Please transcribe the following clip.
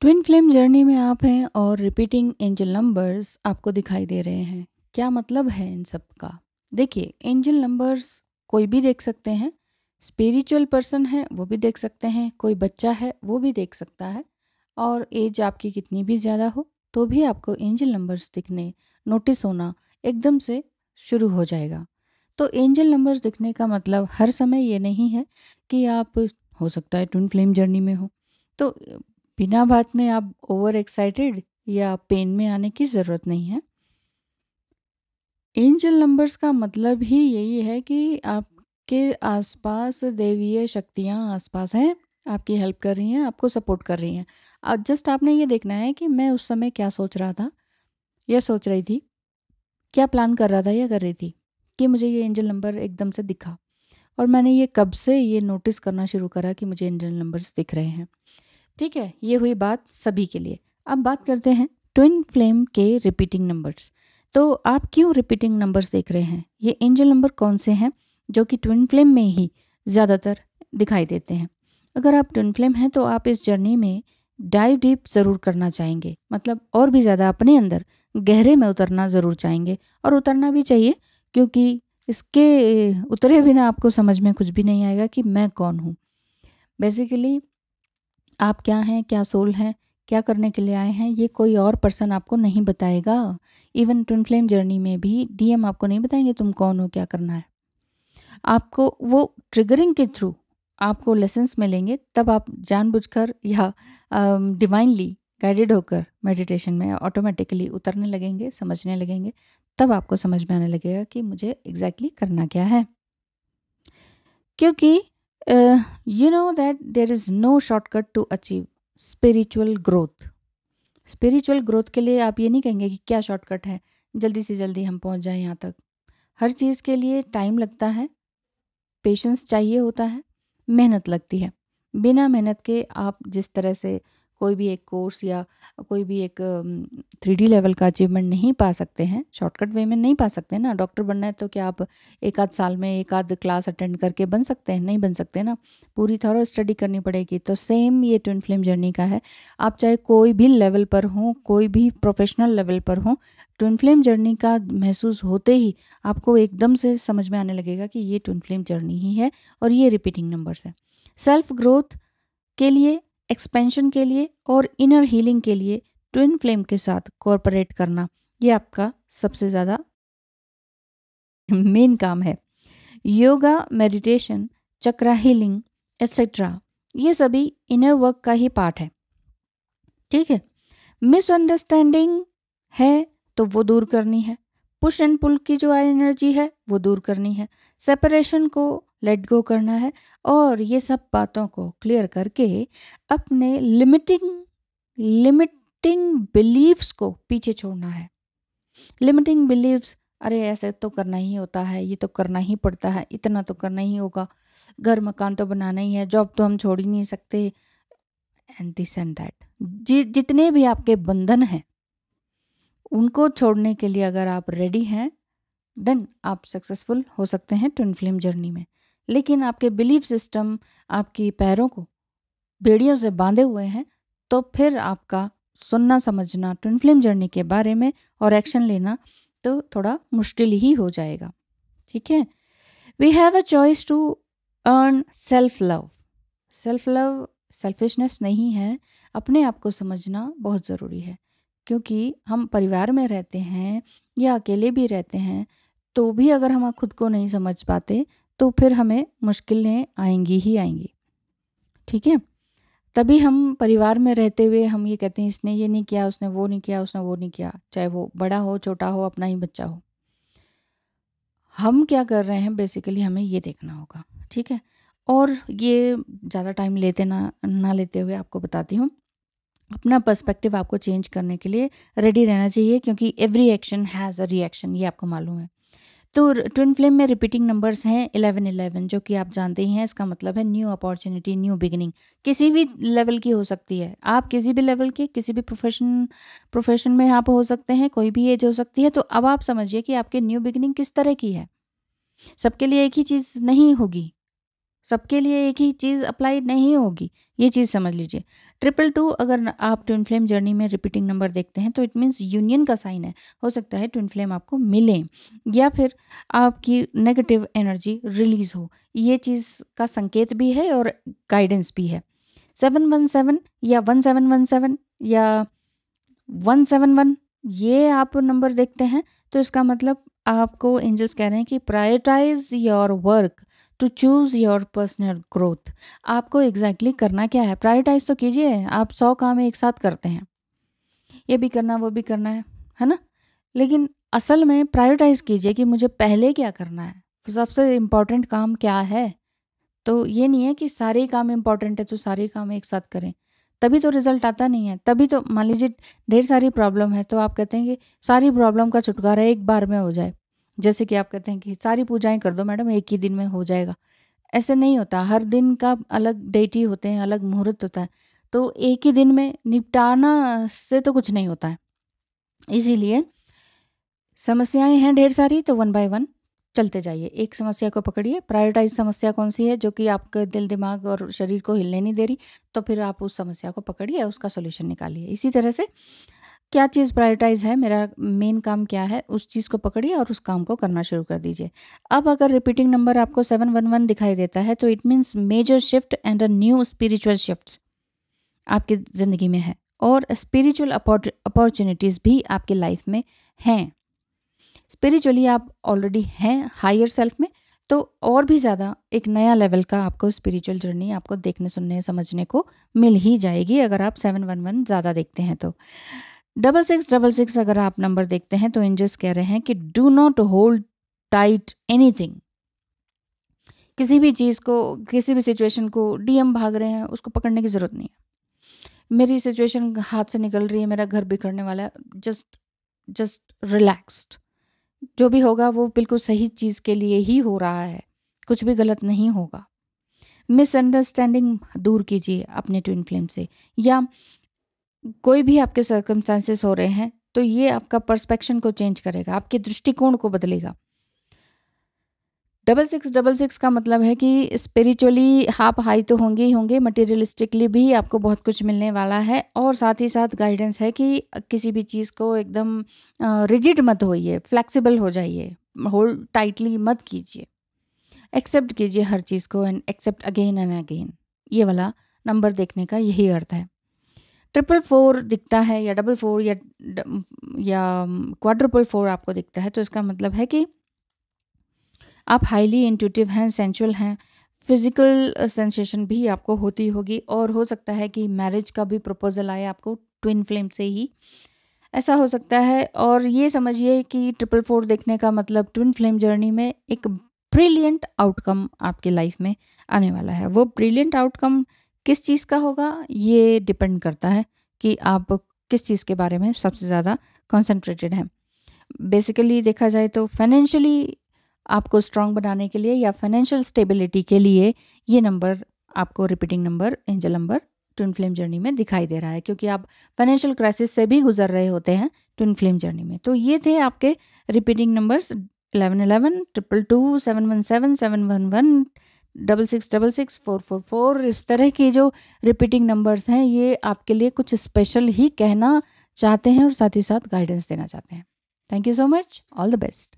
twin flame journey में आप हैं और रिपीटिंग एंजल नंबर्स आपको दिखाई दे रहे हैं क्या मतलब है इन सब का देखिए एंजल नंबर्स कोई भी देख सकते हैं स्पिरिचुअल पर्सन है वो भी देख सकते हैं कोई बच्चा है वो भी देख सकता है और एज आपकी कितनी भी ज़्यादा हो तो भी आपको एंजल नंबर्स दिखने नोटिस होना एकदम से शुरू हो जाएगा तो एंजल नंबर्स दिखने का मतलब हर समय ये नहीं है कि आप हो सकता है ट्विन फ्लेम जर्नी में हो तो बिना बात में आप ओवर एक्साइटेड या पेन में आने की ज़रूरत नहीं है एंजल नंबर्स का मतलब ही यही है कि आपके आसपास देवीय शक्तियाँ आसपास हैं आपकी हेल्प कर रही हैं आपको सपोर्ट कर रही हैं अब जस्ट आपने ये देखना है कि मैं उस समय क्या सोच रहा था या सोच रही थी क्या प्लान कर रहा था या कर रही थी कि मुझे ये एंजल नंबर एकदम से दिखा और मैंने ये कब से ये नोटिस करना शुरू करा कि मुझे एंजल नंबर्स दिख रहे हैं ठीक है ये हुई बात सभी के लिए अब बात करते हैं ट्विन फ्लेम के रिपीटिंग नंबर्स तो आप क्यों रिपीटिंग नंबर्स देख रहे हैं ये एंजल नंबर कौन से हैं जो कि ट्विन फ्लेम में ही ज़्यादातर दिखाई देते हैं अगर आप ट्विन फ्लेम हैं तो आप इस जर्नी में डाइव डीप ज़रूर करना चाहेंगे मतलब और भी ज़्यादा अपने अंदर गहरे में उतरना ज़रूर चाहेंगे और उतरना भी चाहिए क्योंकि इसके उतरे बिना आपको समझ में कुछ भी नहीं आएगा कि मैं कौन हूँ बेसिकली आप क्या हैं क्या सोल हैं क्या करने के लिए आए हैं ये कोई और पर्सन आपको नहीं बताएगा इवन ट्विन फ्लेम जर्नी में भी डीएम आपको नहीं बताएंगे तुम कौन हो क्या करना है आपको वो ट्रिगरिंग के थ्रू आपको लेसन्स मिलेंगे तब आप जानबूझकर या डिवाइनली um, गाइडेड होकर मेडिटेशन में ऑटोमेटिकली उतरने लगेंगे समझने लगेंगे तब आपको समझ में आने लगेगा कि मुझे एग्जैक्टली exactly करना क्या है क्योंकि you know that there is no shortcut to achieve spiritual growth spiritual growth के लिए आप ये नहीं कहेंगे कि क्या शॉर्टकट है जल्दी से जल्दी हम पहुंच जाएं यहाँ तक हर चीज़ के लिए टाइम लगता है पेशेंस चाहिए होता है मेहनत लगती है बिना मेहनत के आप जिस तरह से कोई भी एक कोर्स या कोई भी एक थ्री लेवल का अचीवमेंट नहीं पा सकते हैं शॉर्टकट वे में नहीं पा सकते ना डॉक्टर बनना है तो क्या आप एक आध साल में एक आध क्लास अटेंड करके बन सकते हैं नहीं बन सकते ना पूरी थॉरो स्टडी करनी पड़ेगी तो सेम ये ट्विन फ्लेम जर्नी का है आप चाहे कोई भी लेवल पर हों कोई भी प्रोफेशनल लेवल पर हों ट्विन फ्लेम जर्नी का महसूस होते ही आपको एकदम से समझ में आने लगेगा कि ये ट्विन फ्लेम जर्नी ही है और ये रिपीटिंग नंबर्स है सेल्फ ग्रोथ के लिए एक्सपेंशन के लिए और इनर हीलिंग के लिए ट्विन फ्लेम के साथ कॉरपोरेट करना ये आपका सबसे ज़्यादा मेन काम है yoga meditation chakra healing etcetera ये सभी इनर वर्क का ही पार्ट है ठीक है मिसअंडरस्टैंडिंग है तो वो दूर करनी है पुश एंड पुल की जो एनर्जी है वो दूर करनी है सेपरेशन को लेट गो करना है और ये सब बातों को क्लियर करके अपने लिमिटिंग लिमिटिंग बिलीव्स को पीछे छोड़ना है लिमिटिंग बिलीव्स अरे ऐसे तो करना ही होता है ये तो करना ही पड़ता है इतना तो करना ही होगा घर मकान तो बनाना ही है जॉब तो हम छोड़ ही नहीं सकते एंड दिस एंड दैट जितने भी आपके बंधन हैं उनको छोड़ने के लिए अगर आप रेडी हैं देन आप सक्सेसफुल हो सकते हैं ट्विन फिल्म जर्नी में लेकिन आपके बिलीफ सिस्टम आपकी पैरों को बेड़ियों से बांधे हुए हैं तो फिर आपका सुनना समझना ट्विन फिल्म जर्नी के बारे में और एक्शन लेना तो थोड़ा मुश्किल ही हो जाएगा ठीक है we have a choice to earn self love self love selfishness नहीं है अपने आप को समझना बहुत ज़रूरी है क्योंकि हम परिवार में रहते हैं या अकेले भी रहते हैं तो भी अगर हम खुद को नहीं समझ पाते तो फिर हमें मुश्किलें आएंगी ही आएंगी ठीक है तभी हम परिवार में रहते हुए हम ये कहते हैं इसने ये नहीं किया उसने वो नहीं किया उसने वो नहीं किया चाहे वो बड़ा हो छोटा हो अपना ही बच्चा हो हम क्या कर रहे हैं बेसिकली हमें ये देखना होगा ठीक है और ये ज़्यादा टाइम लेते ना ना लेते हुए आपको बताती हूँ अपना पर्सपेक्टिव आपको चेंज करने के लिए रेडी रहना चाहिए क्योंकि every action has a reaction ये आपको मालूम है तो ट्विन फ्लेम में रिपीटिंग नंबर्स हैं इलेवन इलेवन जो कि आप जानते ही हैं इसका मतलब है न्यू अपॉर्चुनिटी न्यू बिगनिंग किसी भी लेवल की हो सकती है आप किसी भी लेवल के किसी भी प्रोफेशन प्रोफेशन में आप हो सकते हैं कोई भी एज हो सकती है तो अब आप समझिए कि आपके न्यू बिगनिंग किस तरह की है सबके लिए एक ही चीज़ नहीं होगी सबके लिए एक ही चीज़ अप्लाई नहीं होगी ये चीज़ समझ लीजिए ट्रिपल टू अगर आप ट्विन फ्लेम जर्नी में रिपीटिंग नंबर देखते हैं तो इट मीन्स यूनियन का साइन है हो सकता है ट्विन फ्लेम आपको मिले या फिर आपकी नेगेटिव एनर्जी रिलीज हो ये चीज़ का संकेत भी है और गाइडेंस भी है सेवन वन सेवन या वन सेवन वन सेवन या वन सेवन वन ये आप नंबर देखते हैं तो इसका मतलब आपको इंजस कह रहे हैं कि prioritise your work to choose your personal growth आपको एग्जैक्टली exactly करना क्या है प्रायोरिटाइज तो कीजिए आप सौ काम एक साथ करते हैं ये भी करना वो भी करना है है ना लेकिन असल में प्रायोरिटाइज कीजिए कि मुझे पहले क्या करना है सबसे इम्पॉर्टेंट काम क्या है तो ये नहीं है कि सारे काम इम्पॉर्टेंट है तो सारे काम एक साथ करें तभी तो रिजल्ट आता नहीं है तभी तो मान लीजिए ढेर सारी प्रॉब्लम है तो आप कहते हैं कि सारी प्रॉब्लम का छुटकारा एक बार में हो जाए जैसे कि आप कहते हैं कि सारी पूजाएं कर दो मैडम एक ही दिन में हो जाएगा ऐसे नहीं होता हर दिन का अलग डेटी होते हैं अलग मुहूर्त होता है तो एक ही दिन में निपटाना से तो कुछ नहीं होता है इसीलिए समस्याएं हैं ढेर सारी तो वन बाय वन चलते जाइए एक समस्या को पकड़िए प्रायोरिटाइज समस्या कौन सी है जो कि आपके दिल दिमाग और शरीर को हिलने नहीं दे रही तो फिर आप उस समस्या को पकड़िए उसका सोल्यूशन निकालिए इसी तरह से क्या चीज़ प्रायोरिटाइज़ है मेरा मेन काम क्या है उस चीज़ को पकड़िए और उस काम को करना शुरू कर दीजिए अब अगर रिपीटिंग नंबर आपको सेवन वन वन दिखाई देता है तो it means major shift and a new spiritual shift आपकी ज़िंदगी में है और स्पिरिचुअल अपॉर्चुनिटीज़ भी आपके लाइफ में हैं स्पिरिचुअली आप ऑलरेडी हैं हायर सेल्फ में तो और भी ज़्यादा एक नया लेवल का आपको स्पिरिचुअल जर्नी आपको देखने सुनने समझने को मिल ही जाएगी अगर आप सेवन वन वन ज़्यादा देखते हैं तो डबल सिक्स डबल सिक्स अगर आप नंबर देखते हैं तो एंजल्स कह रहे हैं कि do not hold tight anything किसी भी चीज़ को किसी भी सिचुएशन को डीएम भाग रहे हैं उसको पकड़ने की ज़रूरत नहीं है मेरी सिचुएशन हाथ से निकल रही है मेरा घर बिखरने वाला है जस्ट जस्ट रिलैक्स्ड जो भी होगा वो बिल्कुल सही चीज़ के लिए ही हो रहा है कुछ भी गलत नहीं होगा मिसअंडरस्टैंडिंग दूर कीजिए अपने ट्विन फ्लेम से या कोई भी आपके सर्कमस्टांसेस हो रहे हैं तो ये आपका परस्पेक्शन को चेंज करेगा आपके दृष्टिकोण को बदलेगा डबल सिक्स डबल सिक्स का मतलब है कि स्पिरिचुअली आप हाई तो होंगे ही होंगे मटेरियलिस्टिकली भी आपको बहुत कुछ मिलने वाला है और साथ ही साथ गाइडेंस है कि किसी भी चीज़ को एकदम रिजिड मत होइए फ्लेक्सिबल हो जाइए होल्ड टाइटली मत कीजिए एक्सेप्ट कीजिए हर चीज़ को and accept again and again ये वाला नंबर देखने का यही अर्थ है ट्रिपल फोर दिखता है या डबल फोर या या क्वाड्रपल फोर आपको दिखता है तो इसका मतलब है कि आप हाईली इंटूटिव हैं सेंचुअल हैं फिज़िकल सेंसेशन भी आपको होती होगी और हो सकता है कि मैरिज का भी प्रपोज़ल आए आपको ट्विन फ्लेम से ही ऐसा हो सकता है और ये समझिए कि ट्रिपल फोर देखने का मतलब ट्विन फ्लेम जर्नी में एक ब्रिलियंट आउटकम आपके लाइफ में आने वाला है वो ब्रिलियंट आउटकम किस चीज़ का होगा ये डिपेंड करता है कि आप किस चीज़ के बारे में सबसे ज़्यादा कॉन्सेंट्रेटेड हैं बेसिकली देखा जाए तो फाइनेंशियली आपको स्ट्रांग बनाने के लिए या फाइनेंशियल स्टेबिलिटी के लिए ये नंबर आपको repeating number angel number twin flame journey में दिखाई दे रहा है क्योंकि आप फाइनेंशियल क्राइसिस से भी गुजर रहे होते हैं ट्विन फ्लेम जर्नी में तो ये थे आपके repeating numbers eleven eleven triple two seven one seven seven one one double six double six four four four इस तरह के जो रिपीटिंग नंबर्स हैं ये आपके लिए कुछ स्पेशल ही कहना चाहते हैं और साथ ही साथ गाइडेंस देना चाहते हैं thank you so much all the best